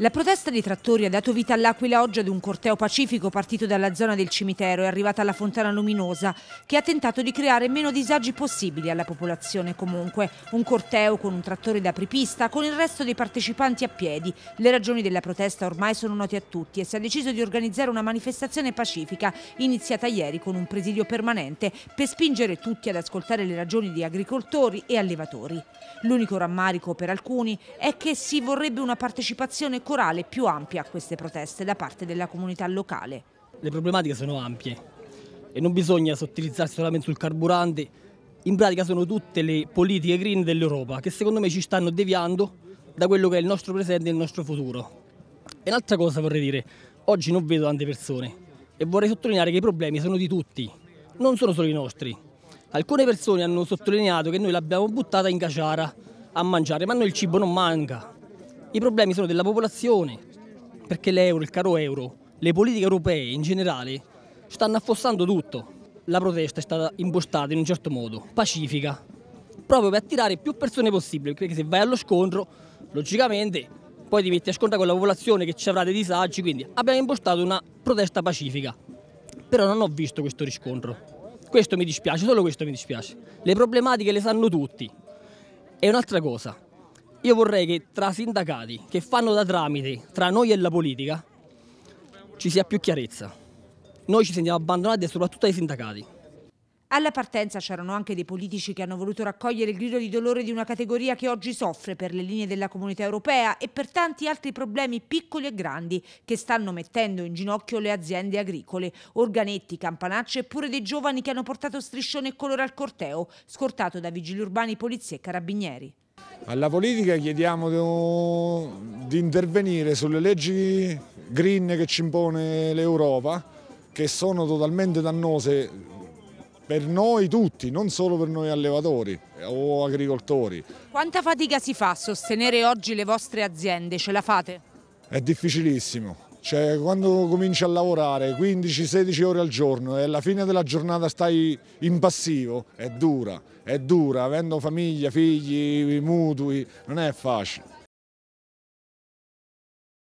La protesta dei trattori ha dato vita all'Aquila oggi ad un corteo pacifico partito dalla zona del cimitero e arrivata alla Fontana Luminosa, che ha tentato di creare meno disagi possibili alla popolazione comunque. Un corteo con un trattore da pripista con il resto dei partecipanti a piedi. Le ragioni della protesta ormai sono note a tutti e si è deciso di organizzare una manifestazione pacifica, iniziata ieri con un presidio permanente, per spingere tutti ad ascoltare le ragioni di agricoltori e allevatori. L'unico rammarico per alcuni è che si vorrebbe una partecipazione corale più ampia a queste proteste da parte della comunità locale. Le problematiche sono ampie e non bisogna sottilizzarsi solamente sul carburante, in pratica sono tutte le politiche green dell'Europa che secondo me ci stanno deviando da quello che è il nostro presente e il nostro futuro. E un'altra cosa vorrei dire, oggi non vedo tante persone e vorrei sottolineare che i problemi sono di tutti, non sono solo i nostri. Alcune persone hanno sottolineato che noi l'abbiamo buttata in caciara a mangiare, ma noi il cibo non manca. I problemi sono della popolazione, perché l'euro, il caro euro, le politiche europee in generale stanno affossando tutto. La protesta è stata impostata in un certo modo, pacifica, proprio per attirare più persone possibile, perché se vai allo scontro, logicamente poi ti metti a scontrare con la popolazione che ci avrà dei disagi, quindi abbiamo impostato una protesta pacifica. Però non ho visto questo riscontro. Questo mi dispiace, solo questo mi dispiace. Le problematiche le sanno tutti. E un'altra cosa, io vorrei che tra sindacati che fanno da tramite tra noi e la politica ci sia più chiarezza. Noi ci sentiamo abbandonati e soprattutto ai sindacati. Alla partenza c'erano anche dei politici che hanno voluto raccogliere il grido di dolore di una categoria che oggi soffre per le linee della comunità europea e per tanti altri problemi piccoli e grandi che stanno mettendo in ginocchio le aziende agricole, organetti, campanacce e pure dei giovani che hanno portato striscione e colore al corteo, scortato da vigili urbani, polizie e carabinieri. Alla politica chiediamo di intervenire sulle leggi green che ci impone l'Europa, che sono totalmente dannose per noi tutti, non solo per noi allevatori o agricoltori. Quanta fatica si fa a sostenere oggi le vostre aziende? Ce la fate? È difficilissimo, cioè, quando cominci a lavorare 15-16 ore al giorno e alla fine della giornata stai in passivo, è dura, è dura, avendo famiglia, figli, mutui, non è facile.